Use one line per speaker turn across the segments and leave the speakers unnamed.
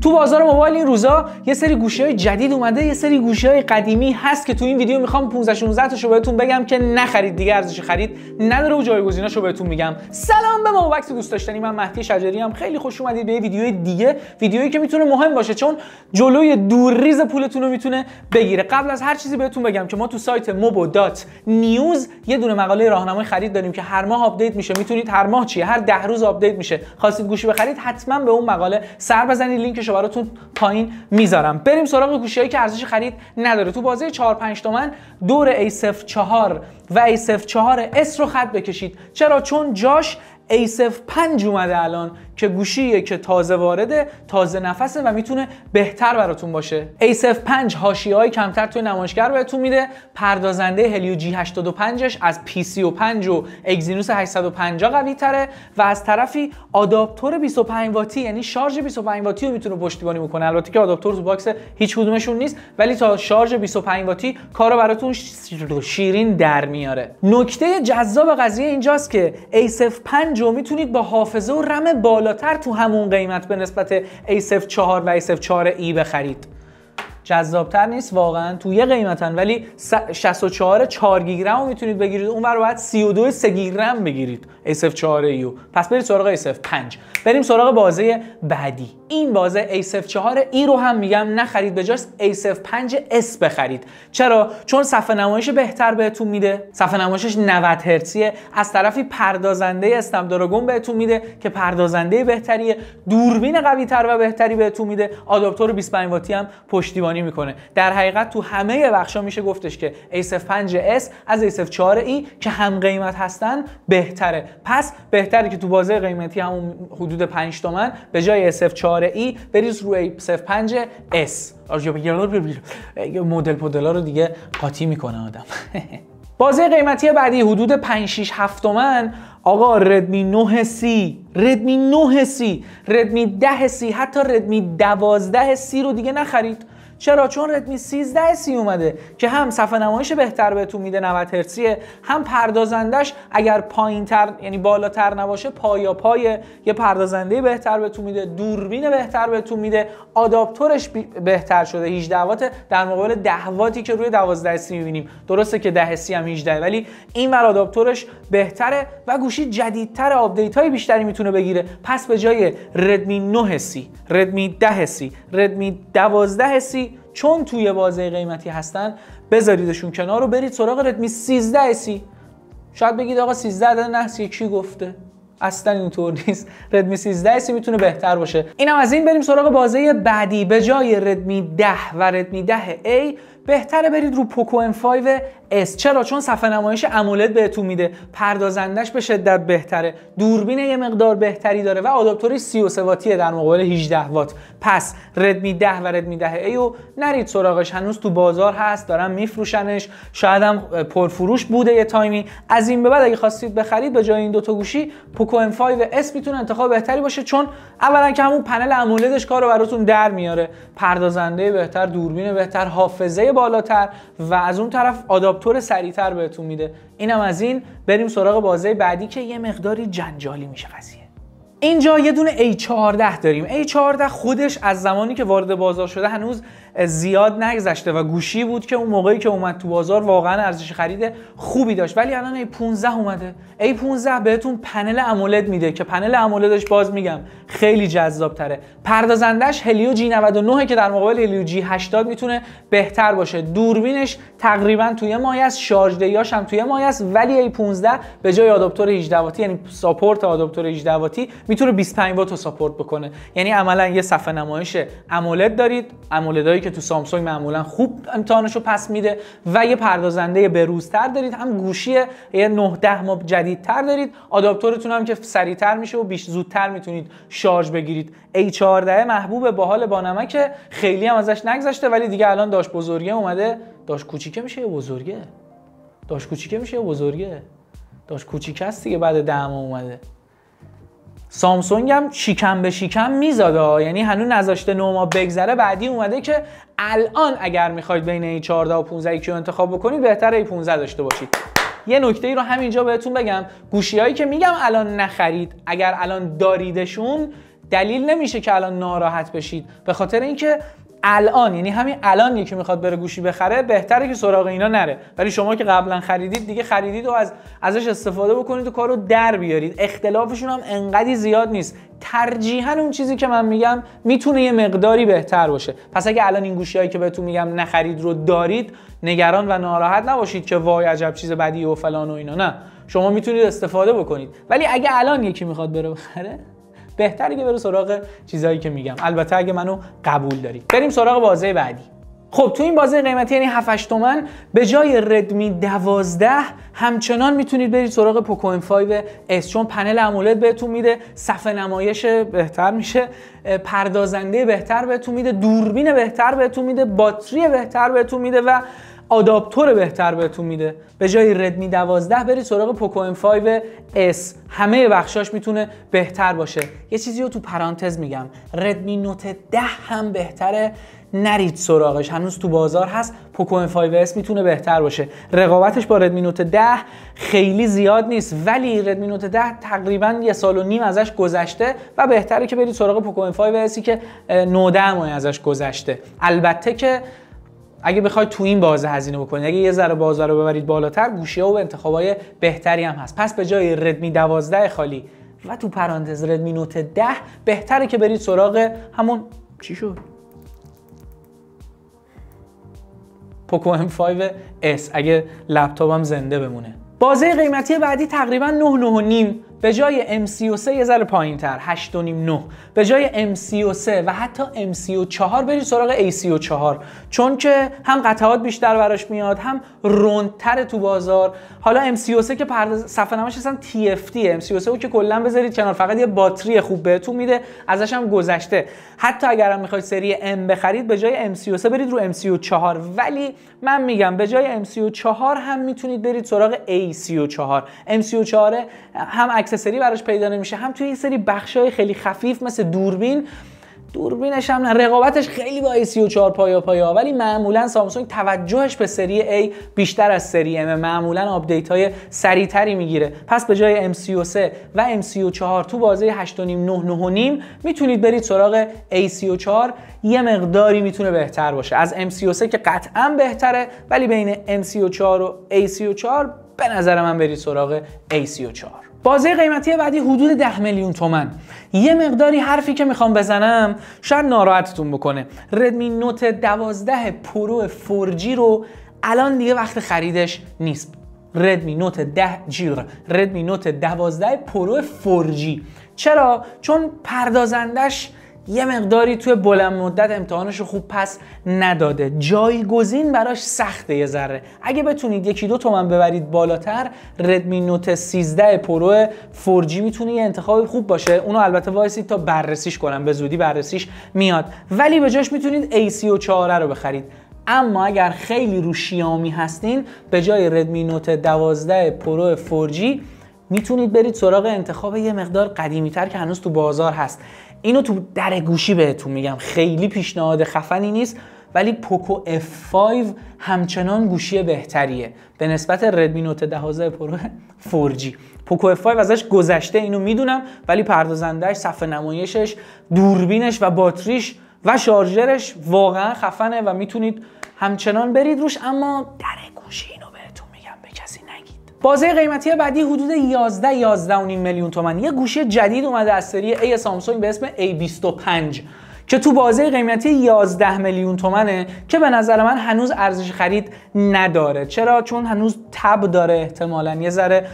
تو بازار موبایل این روزا یه سری گوشی های جدید اومده یه سری گوشی های قدیمی هست که تو این ویدیو میخوام 15 16 تاشو بهتون بگم که نخرید دیگه ارزش خرید نداره و جایگزیناشو بهتون میگم سلام به موبکس دوست داشتنی من مهدی شجری هم خیلی خوش اومدید به ویدیو دیگه ویدیویی که میتونه مهم باشه چون جلوی دورریز پولتون رو میتونه بگیره قبل از هر چیزی بهتون بگم که ما تو سایت mobo.news یه دونه مقاله راهنمای خرید داریم که هر ماه آپدیت میشه میتونید هر ماه چیه هر 10 روز آپدیت میشه خواستید گوشی بخرید حتما به اون مقاله سر بزنید لینکش رو براتون پایین میذارم بریم سراغ گوشیایی که ارزش خرید نداره تو بازه 4 5 تومن دور A04 و A04 S رو خط بکشید چرا چون جاش A05 اومده الان که گوشیه که تازه وارده تازه نفسه و میتونه بهتر براتون باشه ایسف 5 هاشی کمتر توی نمایشگر بهتون میده پردازنده هلیو جی 85ش از پی سی و 5 و اگزینوس 850 قوی تره و از طرفی آداپتور 25 واتی یعنی شارژ 25 واتی رو میتونه پشتیبانی بکنه البته که آداپتور تو باکس هیچ کدومشون نیست ولی تا شارژ 25 واتی کارو براتون شیرین در میاره نکته جذاب قضیه اینجاست که ایسف 5 رو میتونید با حافظه و رم بالا بالاتر تو همون قیمت به نسبت A04 و A04 e بخرید جذابتر نیست واقعا تو یه قیمتن ولی 64 4 گیگ رو میتونید بگیرید بر باید 32 3 گیگ بگیرید SF4 ایو پس برید سراغ SF5 بریم سراغ بازه بعدی این بازه SF4 ای رو هم میگم نخرید به جاست 5 اس بخرید چرا چون صفحه نمایش بهتر بهتون میده صفحه نمایشش 90 هرتزیه از طرفی پردازنده استم دراگون بهتون میده که پردازنده بهتریه دوربین قوی تر و بهتری بهتون میده آداپتور 25 واتی هم پشتی میکنه در حقیقت تو همه بخشا میشه گفتش که ASF 5S از ASF 4 ای که هم قیمت هستن بهتره پس بهتره که تو بازه قیمتی همون حدود 5 تومن به جای SF 4 ای بریز روی SF 5S مدل پودلا رو دیگه قاطی میکنه آدم بازه قیمتی بعدی حدود 5 6 7 تومن آقا ردمی 9 سی ردمی 9 سی ردمی 10 سی حتی ردمی 12 سی رو دیگه نخرید چرا چون ردمی 13 سی اومده که هم صفحه نمایش بهتر بهتون میده 90 هرتزیه هم پردازندش اگر پایین تر یعنی بالاتر نباشه پایا پای یه پردازنده بهتر بهتون میده دوربین بهتر بهتون میده آداپتورش بهتر شده 18 وات در مقابل 10 واتی که روی 12 سی میبینیم درسته که 10 سی هم 18 ولی این ور آداپتورش بهتره و گوشی جدیدتر آپدیت های بیشتری میتونه بگیره پس به جای ردمی 9 سی ردمی 10 سی ردمی 12 سی چون توی بازه قیمتی هستن بذاریدشون کنار رو برید سراغ ردمی 13 سی شاید بگید آقا 13 عدد نحسی کی گفته اصلا اینطور نیست ردمی 13 سی میتونه بهتر باشه اینم از این بریم سراغ بازه بعدی به جای ردمی 10 و ردمی 10 A بهتره برید رو پوکو ام 5 اس چرا چون صفحه نمایش امولد بهتون میده پردازندش به شدت بهتره دوربین یه مقدار بهتری داره و آداپتورش 33 واتیه در مقابل 18 وات پس ردمی 10 و ردمی 10 ایو نرید سراغش هنوز تو بازار هست دارن میفروشنش شاید هم پرفروش بوده یه تایمی از این به بعد اگه خواستید بخرید به جای این دو تا گوشی پوکو ام 5 اس میتونه انتخاب بهتری باشه چون اولا که همون پنل امولدش کارو براتون در میاره پردازنده بهتر دوربین بهتر حافظه بالاتر و از اون طرف آداپتور طور سریعتر بهتون میده اینم از این بریم سراغ بازی بعدی که یه مقداری جنجالی میشه قضیه اینجا یه دونه A14 داریم A14 خودش از زمانی که وارد بازار شده هنوز زیاد نگذشته و گوشی بود که اون موقعی که اومد تو بازار واقعا ارزش خرید خوبی داشت ولی الان A15 اومده A15 بهتون پنل امولد میده که پنل امولدش باز میگم خیلی جذاب تره پردازندش هلیو G99 که در مقابل هلیو G80 میتونه بهتر باشه دوربینش تقریبا توی مایه است شارژ دهیاش هم توی مایه است ولی A15 به جای آداپتور 18 واتی یعنی ساپورت آداپتور 18 واتی میتونه 25 واتو ساپورت بکنه یعنی عملا یه صفحه نمایش امولد دارید امولدایی که تو سامسونگ معمولا خوب امتحانش رو پس میده و یه پردازنده روزتر دارید هم گوشی یه 9 10 ماه جدیدتر دارید آداپتورتون هم که سریعتر میشه و بیش زودتر میتونید شارژ بگیرید A14 محبوب باحال بانمکه خیلی هم ازش نگذشته ولی دیگه الان داشت بزرگه اومده داشت کوچیکه میشه بزرگه داشت کوچیکه میشه بزرگه داشت کوچیک دیگه بعد دهم اومده سامسونگ هم شیکم به شیکم میزاده یعنی هنوز نذاشته نوما بگذره بعدی اومده که الان اگر میخواید بین این 14 و 15 کیو انتخاب بکنید بهتر ای 15 داشته باشید یه نکته ای رو همینجا بهتون بگم گوشی هایی که میگم الان نخرید اگر الان داریدشون دلیل نمیشه که الان ناراحت بشید به خاطر اینکه الان یعنی همین الان یکی میخواد بره گوشی بخره بهتره که سراغ اینا نره ولی شما که قبلا خریدید دیگه خریدید و از ازش استفاده بکنید و کارو در بیارید اختلافشون هم انقدی زیاد نیست ترجیحا اون چیزی که من میگم میتونه یه مقداری بهتر باشه پس اگه الان این گوشی هایی که بهتون میگم نخرید رو دارید نگران و ناراحت نباشید که وای عجب چیز بدی و فلان و اینا نه شما میتونید استفاده بکنید ولی اگه الان یکی میخواد بره بخره بهتره که بره سراغ چیزایی که میگم البته اگه منو قبول داری بریم سراغ بازه بعدی خب تو این بازه قیمتی یعنی 7 تومن به جای ردمی 12 همچنان میتونید برید سراغ پوکو ام 5 اس چون پنل امولد بهتون میده صفحه نمایش بهتر میشه پردازنده بهتر بهتون میده دوربین بهتر بهتون میده باتری بهتر بهتون میده و آداپتور بهتر بهتون میده به جای ردمی 12 برید سراغ پوکو ام 5 S همه بخشاش میتونه بهتر باشه یه چیزی رو تو پرانتز میگم ردمی نوت 10 هم بهتره نرید سراغش هنوز تو بازار هست پوکو ام 5S میتونه بهتر باشه رقابتش با ردمی نوت 10 خیلی زیاد نیست ولی ردمی نوت 10 تقریبا یه سال و نیم ازش گذشته و بهتره که برید سراغ پوکو ام 5S که 19 ماه ازش گذشته البته که اگه بخواید تو این بازه هزینه بکنید اگه یه ذره بازار رو ببرید بالاتر گوشی و انتخاب‌های بهتری هم هست پس به جای ردمی 12 خالی و تو پرانتز ردمی نوت 10 بهتره که برید سراغ همون چی شد پوکو ام 5 اس اگه لپتاپم زنده بمونه بازه قیمتی بعدی تقریبا 9 نیم به جای MC3 یه ذره پایین تر 8.9 به جای MC3 و حتی MC4 برید سراغ AC4 چون که هم قطعات بیشتر براش میاد هم رندتر تو بازار حالا MC3 که پرده صفحه نماش اصلا TFT MC3 رو که کلا بذارید کنار فقط یه باتری خوب بهتون میده ازش هم گذشته حتی اگر هم میخواید سری M بخرید به جای MC3 برید رو MC4 ولی من میگم به جای MC4 هم میتونید برید سراغ A34 MC4 هم اکسسری براش پیدا نمیشه هم توی این سری بخشای خیلی خفیف مثل دوربین دوربینش هم رقابتش خیلی با A34 پایا پایا ولی معمولا سامسونگ توجهش به سری A بیشتر از سری M معمولا آپدیت های سریعتری میگیره پس به جای M33 و m 4 تو بازه 8.5 9.5 میتونید برید سراغ a 4 یه مقداری میتونه بهتر باشه از M33 که قطعا بهتره ولی بین m 4 و a 4 به نظر من برید سراغ AC 34 بازه قیمتی بعدی حدود 10 میلیون تومن یه مقداری حرفی که میخوام بزنم شاید ناراحتتون بکنه Redmi Note 12 پرو 4G رو الان دیگه وقت خریدش نیست Redmi Note 10 جیر Redmi Note 12 پرو 4G چرا؟ چون پردازندش یه مقداری توی بلند مدت امتحانش رو خوب پس نداده جایگزین براش سخته یه ذره اگه بتونید یکی دو تومن ببرید بالاتر ردمی نوت 13 پرو 4G میتونه یه انتخاب خوب باشه اونو البته وایسید تا بررسیش کنم به زودی بررسیش میاد ولی به جاش میتونید A34 رو بخرید اما اگر خیلی رو شیامی هستین به جای ردمی نوت 12 پرو فورجی میتونید برید سراغ انتخاب یه مقدار قدیمی تر که هنوز تو بازار هست اینو تو در گوشی بهتون میگم خیلی پیشنهاد خفنی نیست ولی پوکو F5 همچنان گوشی بهتریه به نسبت ردمی نوت 12 پرو 4G پوکو F5 ازش گذشته اینو میدونم ولی پردازندهش صفحه نمایشش دوربینش و باتریش و شارژرش واقعا خفنه و میتونید همچنان برید روش اما در گوشی اینو بازه قیمتی بعدی حدود 11 11 میلیون تومن یه گوشه جدید اومده از سری A سامسونگ به اسم A25 که تو بازه قیمتی 11 میلیون تومنه که به نظر من هنوز ارزش خرید نداره چرا چون هنوز تب داره احتمالا یه ذره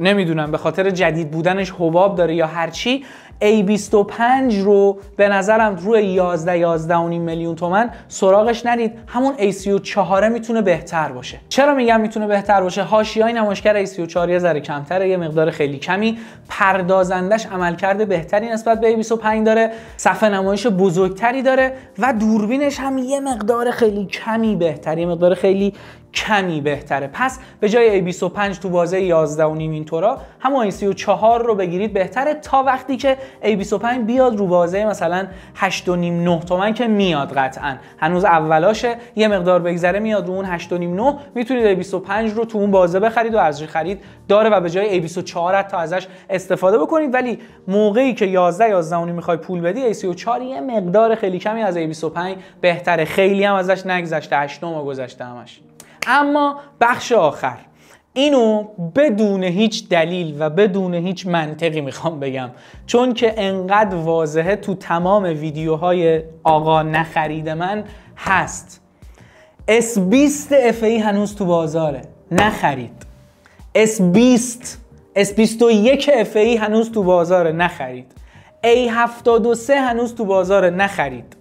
نمیدونم به خاطر جدید بودنش حباب داره یا هرچی A25 رو به نظرم روی 11 11 میلیون تومن سراغش نرید همون A34 میتونه بهتر باشه چرا میگم میتونه بهتر باشه حاشیه‌ای نمایشگر A34 یه ذره کمتره یه مقدار خیلی کمی پردازندش عملکرد بهتری نسبت به A25 داره صفحه نمایش بزرگتری داره و دوربینش هم یه مقدار خیلی کمی بهتری یه مقدار خیلی کمی بهتره پس به جای A25 تو بازه 11 و نیم اینطورا همون A34 رو بگیرید بهتره تا وقتی که A25 بیاد رو بازه مثلا 8 نیم 9 تومن که میاد قطعا هنوز اولاشه یه مقدار بگذره میاد رو اون 8 نیم 9 میتونید A25 رو تو اون بازه بخرید و ارزش خرید داره و به جای A24 تا ازش استفاده بکنید ولی موقعی که 11 11 اونی میخوای پول بدی A34 یه مقدار خیلی کمی از A25 بهتره خیلی هم ازش نگذشته 8 گذشته همش اما بخش آخر اینو بدون هیچ دلیل و بدون هیچ منطقی میخوام بگم چون که انقدر واضحه تو تمام ویدیوهای آقا نخرید من هست S20 ای هنوز تو بازاره نخرید S20 S21 ای هنوز تو بازاره نخرید A73 هنوز تو بازاره نخرید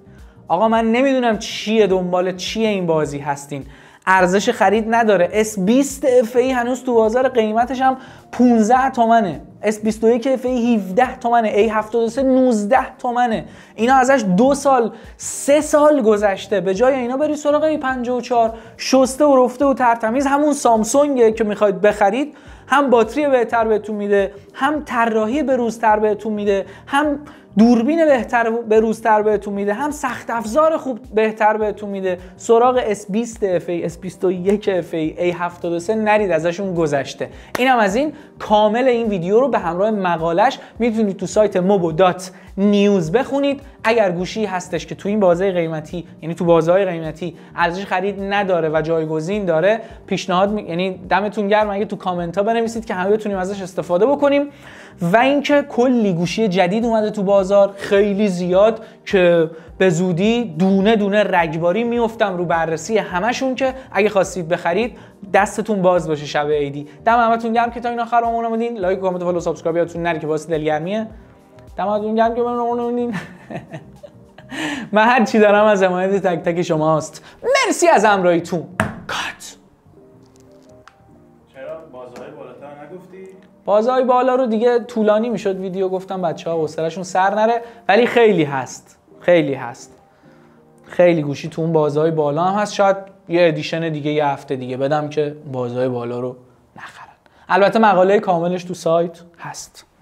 آقا من نمیدونم چیه دنبال چیه این بازی هستین ارزش خرید نداره S20 FE هنوز تو بازار قیمتش هم 15 تومنه S21 FE 17 تومنه A73 19 تومنه اینا ازش دو سال سه سال گذشته به جای اینا بری سراغ A54 شسته و رفته و ترتمیز همون سامسونگه که میخواید بخرید هم باتری بهتر بهتون میده هم طراحی به روزتر بهتون میده هم دوربین بهتر به روزتر بهتون میده هم سخت افزار خوب بهتر بهتون میده سراغ S20 FA S21 FA A73 نرید ازشون گذشته اینم از این کامل این ویدیو رو به همراه مقالش میتونید تو سایت mobo.news بخونید اگر گوشی هستش که تو این بازه قیمتی یعنی تو بازه های قیمتی ارزش خرید نداره و جایگزین داره پیشنهاد می... یعنی دمتون گرم اگه تو کامنت ها بنویسید که همه بتونیم ازش استفاده بکنیم و اینکه کلی گوشی جدید اومده تو بازار خیلی زیاد که به زودی دونه دونه رگباری میفتم رو بررسی همشون که اگه خواستید بخرید دستتون باز باشه شب عیدی دم همتون گرم که تا این آخر آمون آمدین لایک کامنت فالو سابسکرایب یادتون نره که واسه دلگرمیه دم همتون گرم که آمون من هر چی دارم از حمایت تک تک شماست مرسی از همراهیتون های بالا رو دیگه طولانی میشد ویدیو گفتم بچه ها سر نره ولی خیلی هست خیلی هست خیلی گوشی تو اون های بالا هم هست شاید یه ادیشن دیگه یه هفته دیگه بدم که های بالا رو نخرن البته مقاله کاملش تو سایت هست